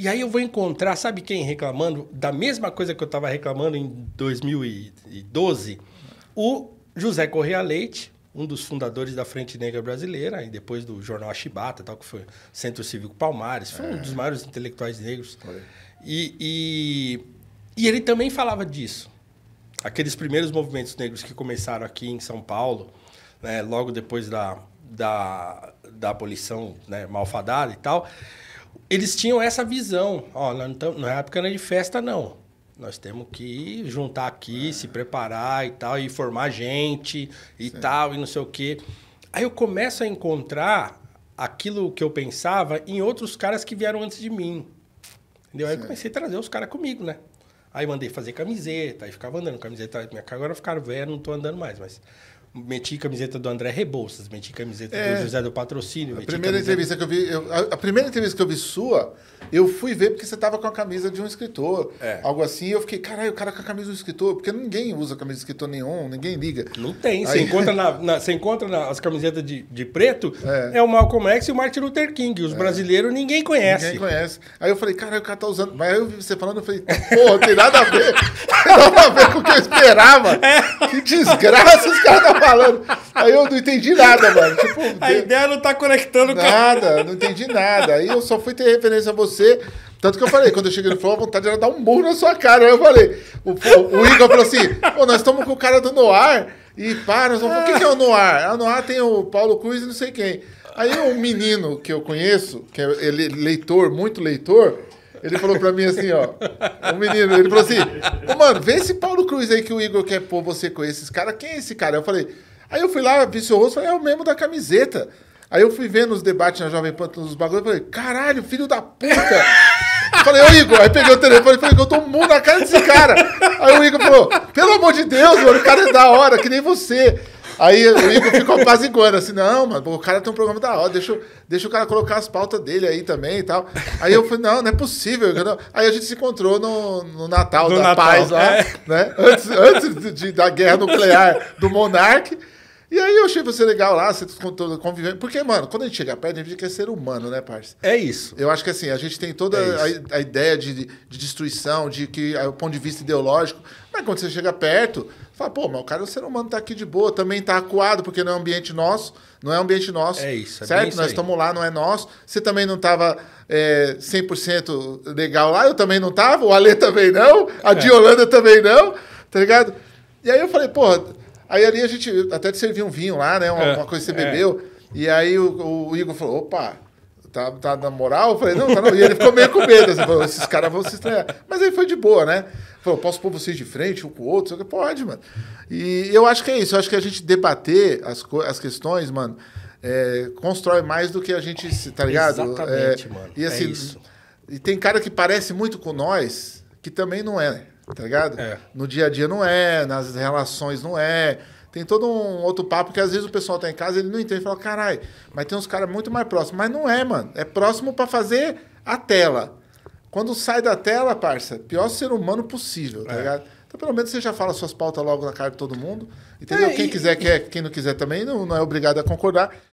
E aí eu vou encontrar, sabe quem reclamando da mesma coisa que eu estava reclamando em 2012? O José Correa Leite, um dos fundadores da Frente Negra Brasileira, e depois do jornal Chibata, tal, que foi Centro Cívico Palmares, foi é. um dos maiores intelectuais negros. E, e, e ele também falava disso. Aqueles primeiros movimentos negros que começaram aqui em São Paulo, né, logo depois da, da, da abolição né, malfadada e tal, eles tinham essa visão. Ó, não, então, não é época de festa, não. Nós temos que juntar aqui, é. se preparar e tal, e formar gente e Sim. tal, e não sei o quê. Aí eu começo a encontrar aquilo que eu pensava em outros caras que vieram antes de mim. Entendeu? Aí eu comecei a trazer os caras comigo, né? Aí mandei fazer camiseta, aí ficava andando camiseta. agora ficaram velho, não tô andando mais, mas meti camiseta do André Rebouças, meti camiseta é. do José do Patrocínio. A primeira camiseta... entrevista que eu vi, eu, a, a, primeira entrevista que eu vi sua, eu fui ver porque você tava com a camisa de um escritor, é. algo assim. Eu fiquei, caralho, o cara com a camisa do escritor, porque ninguém usa camisa de escritor nenhum, ninguém liga. Não tem. Aí... Você encontra, na, na, você encontra na, as camisetas de, de preto, é. é. o Malcolm X e o Martin Luther King. Os é. brasileiros ninguém conhece. Ninguém conhece. Aí eu falei, caralho, o cara tá usando. Mas aí eu vi você falando, eu falei, porra, tem nada a ver. tem nada a ver com o que eu esperava. É. Que desgraça, os caras tá falando. Aí eu não entendi nada, mano. Tipo, a ideia não tá conectando nada, não entendi nada. Aí eu só fui ter referência a você. Tanto que eu falei, quando eu cheguei no Flow, a vontade era dar um burro na sua cara. Aí eu falei, o, o, o Igor falou assim: pô, nós estamos com o cara do Noir e para, nós vamos. O que, que é o Noir? A ah, Noir tem o Paulo Cruz e não sei quem. Aí um menino que eu conheço, que é ele, leitor, muito leitor, ele falou pra mim assim, ó. O um menino, ele falou assim: mano, vê esse Paulo Cruz aí que o Igor quer pôr você com esses caras. Quem é esse cara? Eu falei. Aí eu fui lá, vi seu rosto, falei: é o mesmo da camiseta. Aí eu fui vendo os debates na Jovem Pan, nos bagulhos, falei: caralho, filho da puta. falei, ô Igor, aí peguei o telefone e falei que eu tô mundo na cara desse cara. Aí o Igor falou: pelo amor de Deus, mano, o cara é da hora, que nem você. Aí o Igor ficou apaziguando, assim, não, mano, o cara tem um programa da hora, deixa, deixa o cara colocar as pautas dele aí também e tal. Aí eu falei, não, não é possível. Não. Aí a gente se encontrou no, no Natal no da Natal, Paz lá, é. né? Antes, antes de, da guerra nuclear do Monarque. E aí eu achei você legal lá, você convivendo. Porque, mano, quando a gente chega perto, a gente quer ser humano, né, parceiro? É isso. Eu acho que assim, a gente tem toda é a, a, ideia de, de destruição, de que é, o ponto de vista ideológico. Mas quando você chega perto, fala, pô, mas o cara é um ser humano, tá aqui de boa, também tá acuado, porque não é ambiente nosso, não é ambiente nosso. É isso, é Certo? Isso Nós estamos lá, não é nosso. Você também não tava é, 100% legal lá, eu também não tava, o Alê também não, a é. Diolanda também não, tá ligado? E aí eu falei, porra Aí ali a gente até te serviu um vinho lá, né? Uma, é, uma coisa que você é. bebeu. E aí o, o Igor falou: opa, tá, tá na moral? Eu falei, não, tá não. E ele ficou meio com medo. Assim, falou, esses caras vão se estranhar. Mas aí foi de boa, né? Falou, posso pôr vocês de frente, um com o outro? falei, pode, mano. E eu acho que é isso. Eu acho que a gente debater as, as questões, mano, é, constrói mais do que a gente, tá ligado? Exatamente, é, mano. E é assim, é isso. E tem cara que parece muito com nós, que também não é, né? Tá ligado? É. No dia a dia não é, nas relações não é. Tem todo um outro papo que às vezes o pessoal tá em casa ele não entende. Fala, caralho, mas tem uns caras muito mais próximos. Mas não é, mano. É próximo para fazer a tela. Quando sai da tela, parça, pior ser humano possível, tá é. ligado? Então, pelo menos você já fala suas pautas logo na cara de todo mundo. Entendeu? É, quem e, quiser, e... quer, quem não quiser também, não, não é obrigado a concordar.